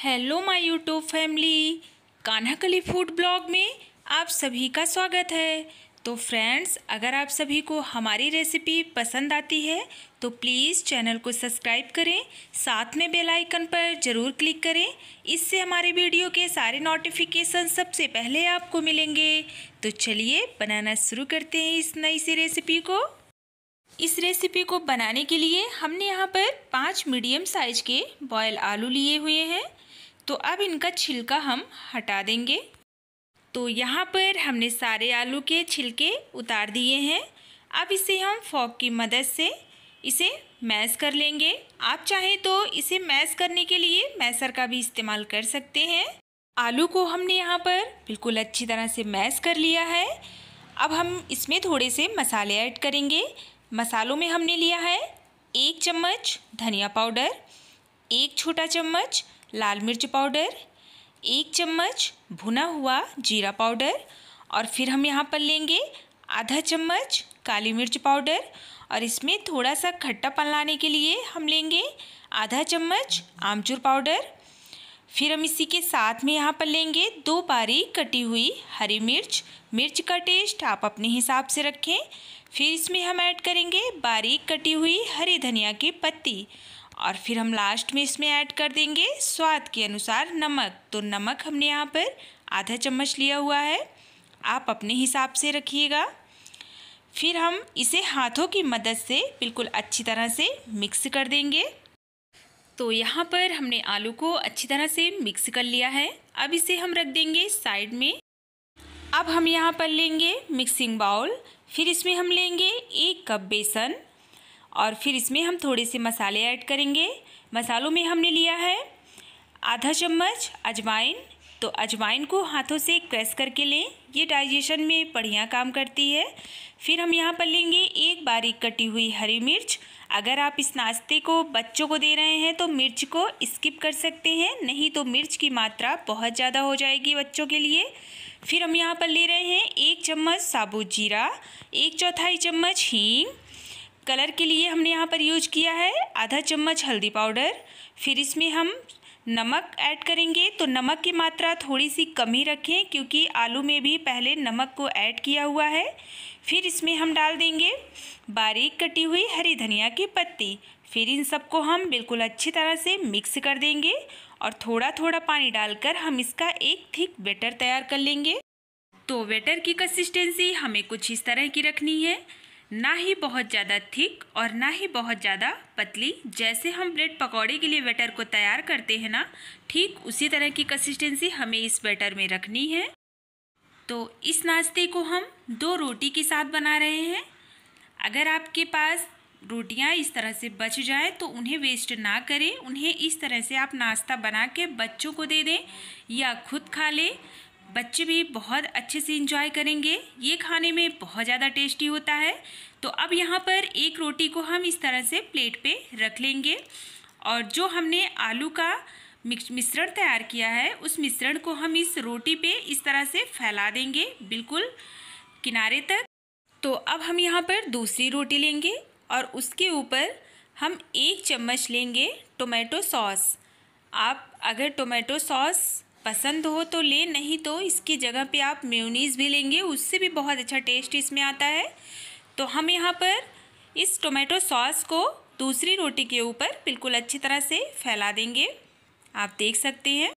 hello my YouTube family Kanha Kali food blog में आप सभी का स्वागत है तो फ्रेंड्स अगर आप सभी को हमारी रेसिपी पसंद आती है तो प्लीज़ चैनल को सब्सक्राइब करें साथ में बेल आइकन पर ज़रूर क्लिक करें इससे हमारे वीडियो के सारे नोटिफिकेशन सबसे पहले आपको मिलेंगे तो चलिए बनाना शुरू करते हैं इस नई सी रेसिपी को इस रेसिपी को बनाने के लिए हमने यहाँ पर पाँच मीडियम साइज के बॉयल आलू लिए हुए हैं तो अब इनका छिलका हम हटा देंगे तो यहाँ पर हमने सारे आलू के छिलके उतार दिए हैं अब इसे हम फॉक की मदद से इसे मैश कर लेंगे आप चाहें तो इसे मैश करने के लिए मैसर का भी इस्तेमाल कर सकते हैं आलू को हमने यहाँ पर बिल्कुल अच्छी तरह से मैश कर लिया है अब हम इसमें थोड़े से मसाले ऐड करेंगे मसालों में हमने लिया है एक चम्मच धनिया पाउडर एक छोटा चम्मच लाल मिर्च पाउडर एक चम्मच भुना हुआ जीरा पाउडर और फिर हम यहाँ पर लेंगे आधा चम्मच काली मिर्च पाउडर और इसमें थोड़ा सा खट्टापन लाने के लिए हम लेंगे आधा चम्मच आमचूर पाउडर फिर हम इसी के साथ में यहाँ पर लेंगे दो बारीक कटी हुई हरी मिर्च मिर्च का टेस्ट आप अपने हिसाब से रखें फिर इसमें हम ऐड करेंगे बारीक कटी हुई हरी धनिया की पत्ती और फिर हम लास्ट में इसमें ऐड कर देंगे स्वाद के अनुसार नमक तो नमक हमने यहाँ पर आधा चम्मच लिया हुआ है आप अपने हिसाब से रखिएगा फिर हम इसे हाथों की मदद से बिल्कुल अच्छी तरह से मिक्स कर देंगे तो यहाँ पर हमने आलू को अच्छी तरह से मिक्स कर लिया है अब इसे हम रख देंगे साइड में अब हम यहाँ पर लेंगे मिक्सिंग बाउल फिर इसमें हम लेंगे एक कप बेसन और फिर इसमें हम थोड़े से मसाले ऐड करेंगे मसालों में हमने लिया है आधा चम्मच अजवाइन तो अजवाइन को हाथों से क्रेस करके लें ये डाइजेशन में बढ़िया काम करती है फिर हम यहाँ पर लेंगे एक बारीक कटी हुई हरी मिर्च अगर आप इस नाश्ते को बच्चों को दे रहे हैं तो मिर्च को स्किप कर सकते हैं नहीं तो मिर्च की मात्रा बहुत ज़्यादा हो जाएगी बच्चों के लिए फिर हम यहाँ पर ले रहे हैं एक चम्मच साबुत जीरा एक चौथाई चम्मच हींग कलर के लिए हमने यहाँ पर यूज किया है आधा चम्मच हल्दी पाउडर फिर इसमें हम नमक ऐड करेंगे तो नमक की मात्रा थोड़ी सी कम ही रखें क्योंकि आलू में भी पहले नमक को ऐड किया हुआ है फिर इसमें हम डाल देंगे बारीक कटी हुई हरी धनिया की पत्ती फिर इन सबको हम बिल्कुल अच्छी तरह से मिक्स कर देंगे और थोड़ा थोड़ा पानी डालकर हम इसका एक थिक बेटर तैयार कर लेंगे तो बेटर की कंसिस्टेंसी हमें कुछ इस तरह की रखनी है ना ही बहुत ज़्यादा थिक और ना ही बहुत ज़्यादा पतली जैसे हम ब्रेड पकौड़े के लिए बैटर को तैयार करते हैं ना ठीक उसी तरह की कंसिस्टेंसी हमें इस बैटर में रखनी है तो इस नाश्ते को हम दो रोटी के साथ बना रहे हैं अगर आपके पास रोटियां इस तरह से बच जाए तो उन्हें वेस्ट ना करें उन्हें इस तरह से आप नाश्ता बना के बच्चों को दे दें या खुद खा लें बच्चे भी बहुत अच्छे से इंजॉय करेंगे ये खाने में बहुत ज़्यादा टेस्टी होता है तो अब यहाँ पर एक रोटी को हम इस तरह से प्लेट पे रख लेंगे और जो हमने आलू का मिश्रण तैयार किया है उस मिश्रण को हम इस रोटी पे इस तरह से फैला देंगे बिल्कुल किनारे तक तो अब हम यहाँ पर दूसरी रोटी लेंगे और उसके ऊपर हम एक चम्मच लेंगे टोमेटो सॉस आप अगर टोमेटो सॉस पसंद हो तो ले नहीं तो इसकी जगह पे आप मेयोनीज़ भी लेंगे उससे भी बहुत अच्छा टेस्ट इसमें आता है तो हम यहाँ पर इस टोमेटो सॉस को दूसरी रोटी के ऊपर बिल्कुल अच्छी तरह से फैला देंगे आप देख सकते हैं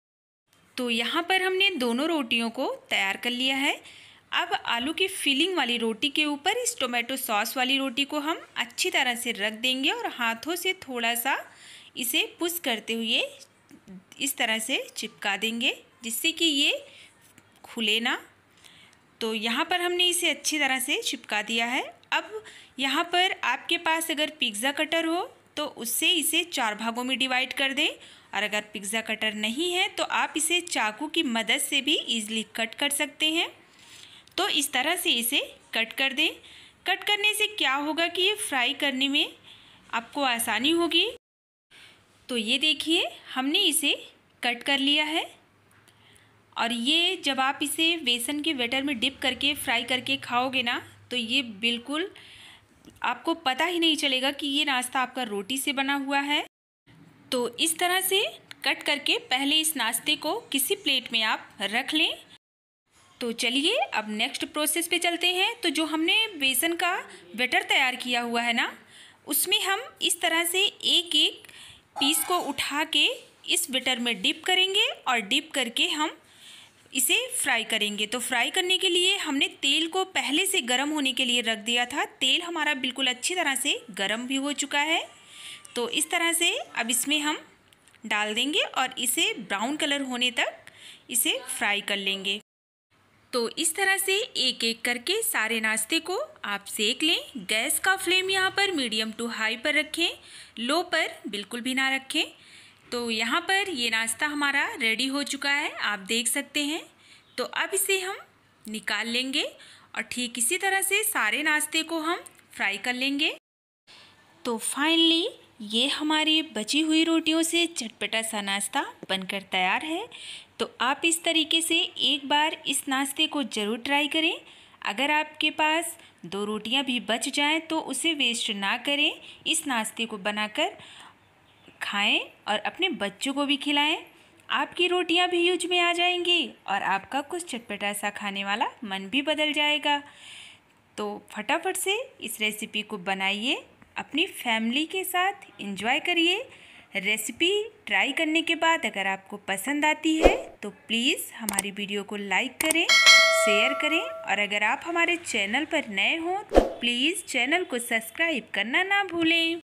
तो यहाँ पर हमने दोनों रोटियों को तैयार कर लिया है अब आलू की फिलिंग वाली रोटी के ऊपर इस टोमेटो सॉस वाली रोटी को हम अच्छी तरह से रख देंगे और हाथों से थोड़ा सा इसे पुश करते हुए इस तरह से चिपका देंगे जिससे कि ये खुले ना तो यहाँ पर हमने इसे अच्छी तरह से चिपका दिया है अब यहाँ पर आपके पास अगर पिज्ज़ा कटर हो तो उससे इसे चार भागों में डिवाइड कर दें और अगर पिज्ज़ा कटर नहीं है तो आप इसे चाकू की मदद से भी इजीली कट कर सकते हैं तो इस तरह से इसे कट कर दें कट करने से क्या होगा कि ये फ्राई करने में आपको आसानी होगी तो ये देखिए हमने इसे कट कर लिया है और ये जब आप इसे बेसन के वेटर में डिप करके फ्राई करके खाओगे ना तो ये बिल्कुल आपको पता ही नहीं चलेगा कि ये नाश्ता आपका रोटी से बना हुआ है तो इस तरह से कट करके पहले इस नाश्ते को किसी प्लेट में आप रख लें तो चलिए अब नेक्स्ट प्रोसेस पे चलते हैं तो जो हमने बेसन का बेटर तैयार किया हुआ है ना उसमें हम इस तरह से एक एक पीस को उठा के इस बटर में डिप करेंगे और डिप करके हम इसे फ्राई करेंगे तो फ्राई करने के लिए हमने तेल को पहले से गर्म होने के लिए रख दिया था तेल हमारा बिल्कुल अच्छी तरह से गर्म भी हो चुका है तो इस तरह से अब इसमें हम डाल देंगे और इसे ब्राउन कलर होने तक इसे फ्राई कर लेंगे तो इस तरह से एक एक करके सारे नाश्ते को आप सेक लें गैस का फ्लेम यहाँ पर मीडियम टू हाई पर रखें लो पर बिल्कुल भी ना रखें तो यहाँ पर ये नाश्ता हमारा रेडी हो चुका है आप देख सकते हैं तो अब इसे हम निकाल लेंगे और ठीक इसी तरह से सारे नाश्ते को हम फ्राई कर लेंगे तो फाइनली ये हमारी बची हुई रोटियों से चटपटा सा नाश्ता बनकर तैयार है तो आप इस तरीके से एक बार इस नाश्ते को ज़रूर ट्राई करें अगर आपके पास दो रोटियां भी बच जाएं तो उसे वेस्ट ना करें इस नाश्ते को बनाकर खाएं और अपने बच्चों को भी खिलाएं आपकी रोटियां भी यूज में आ जाएंगी और आपका कुछ चटपटा सा खाने वाला मन भी बदल जाएगा तो फटाफट से इस रेसिपी को बनाइए अपनी फैमिली के साथ इंजॉय करिए रेसिपी ट्राई करने के बाद अगर आपको पसंद आती है तो प्लीज़ हमारी वीडियो को लाइक करें शेयर करें और अगर आप हमारे चैनल पर नए हों तो प्लीज़ चैनल को सब्सक्राइब करना ना भूलें